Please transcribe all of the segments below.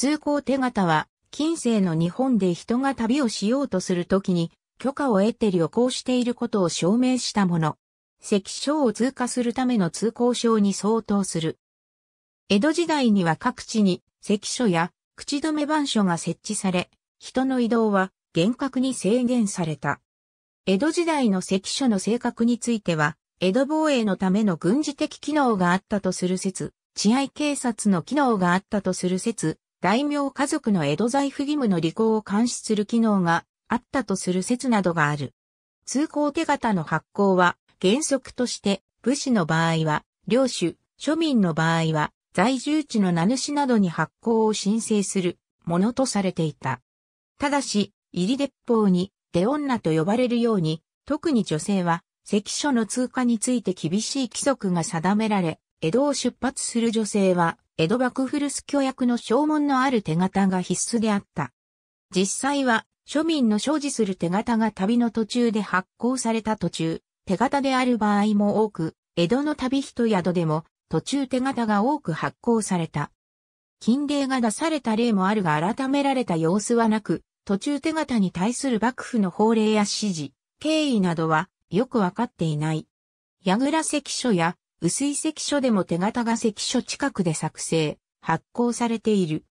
通行手形は、近世の日本で人が旅をしようとするときに、許可を得て旅行していることを証明したもの。関所を通過するための通行証に相当する。江戸時代には各地に関所や口止め板所が設置され、人の移動は厳格に制限された。江戸時代の関所の性格については、江戸防衛のための軍事的機能があったとする説、治安警察の機能があったとする説、大名家族の江戸財布義務の履行を監視する機能があったとする説などがある。通行手形の発行は原則として武士の場合は領主、庶民の場合は在住地の名主などに発行を申請するものとされていた。ただし、入り鉄砲に出女と呼ばれるように、特に女性は関所の通過について厳しい規則が定められ、江戸を出発する女性は、江戸幕府留守居役の証文のある手形が必須であった。実際は、庶民の所持する手形が旅の途中で発行された途中、手形である場合も多く、江戸の旅人宿でも途中手形が多く発行された。禁令が出された例もあるが改められた様子はなく、途中手形に対する幕府の法令や指示、経緯などはよくわかっていない。矢倉関所や薄い石書でも手形が石書近くで作成、発行されている。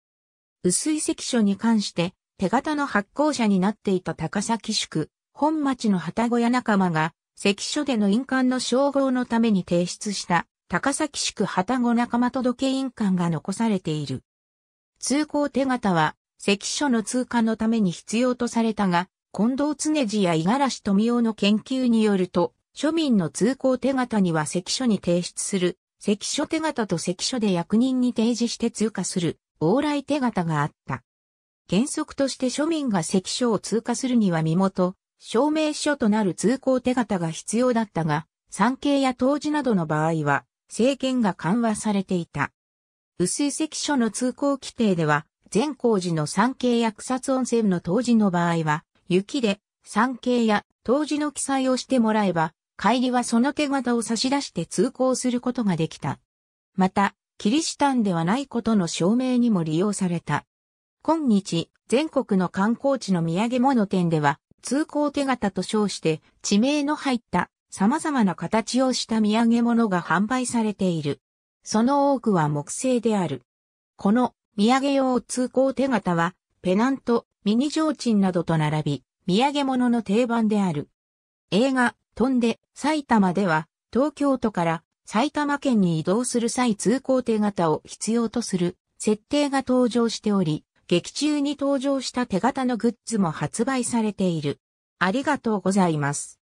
薄い石書に関して、手形の発行者になっていた高崎宿、本町の旗小屋仲間が、石書での印鑑の称号のために提出した高崎宿旗子仲間届印鑑が残されている。通行手形は、石書の通過のために必要とされたが、近藤常次や五十嵐富夫の研究によると、庶民の通行手形には関所に提出する、関所手形と関所で役人に提示して通過する、往来手形があった。原則として庶民が関所を通過するには身元、証明書となる通行手形が必要だったが、産経や当時などの場合は、制限が緩和されていた。薄い関所の通行規定では、善光寺の産経や草津温泉の当時の場合は、雪で、産経や当時の記載をしてもらえば、帰りはその手形を差し出して通行することができた。また、キリシタンではないことの証明にも利用された。今日、全国の観光地の土産物店では、通行手形と称して地名の入った様々な形をした土産物が販売されている。その多くは木製である。この土産用通行手形は、ペナント、ミニ提灯などと並び、土産物の定番である。映画、飛んで、埼玉では、東京都から埼玉県に移動する際通行手形を必要とする設定が登場しており、劇中に登場した手形のグッズも発売されている。ありがとうございます。